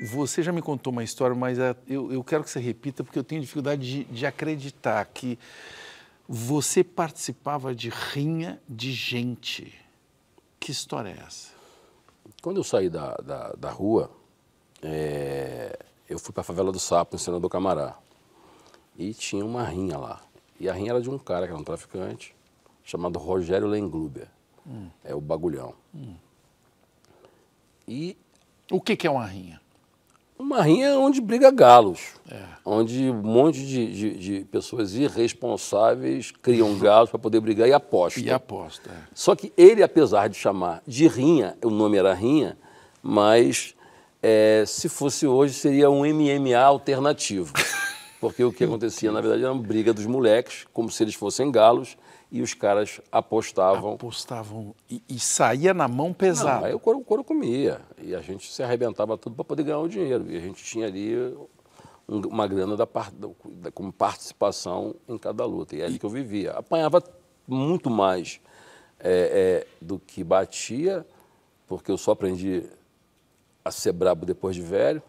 Você já me contou uma história, mas é, eu, eu quero que você repita, porque eu tenho dificuldade de, de acreditar que você participava de rinha de gente. Que história é essa? Quando eu saí da, da, da rua, é, eu fui para a favela do Sapo, em Senador Camará. E tinha uma rinha lá. E a rinha era de um cara, que era um traficante, chamado Rogério Lengluber. Hum. É o bagulhão. Hum. E... O que, que é uma rinha? uma rinha onde briga galos, é. onde um monte de, de, de, pessoas irresponsáveis criam galos para poder brigar e apostam. E aposta. É. Só que ele, apesar de chamar de rinha, o nome era rinha, mas é, se fosse hoje seria um MMA alternativo. Porque o que acontecia, na verdade, era uma briga dos moleques, como se eles fossem galos, e os caras apostavam. Apostavam. E, e saía na mão pesada. aí o couro, o couro comia. E a gente se arrebentava tudo para poder ganhar o dinheiro. E a gente tinha ali uma grana da, da, como participação em cada luta. E é ali que eu vivia. Apanhava muito mais é, é, do que batia, porque eu só aprendi a ser brabo depois de velho.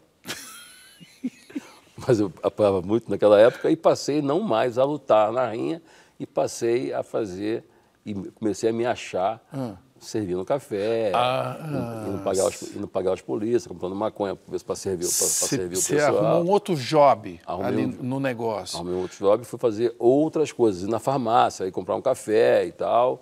mas eu apanhava muito naquela época e passei não mais a lutar na rinha e passei a fazer e comecei a me achar hum. servindo café, ah, indo, indo, ah, pagar os, polícias, comprando maconha para servir, pra, pra servir o pessoal. Você arrumou um outro job arrumei ali um, no negócio. Arrumei um outro job e fui fazer outras coisas, ir na farmácia, ir comprar um café e tal.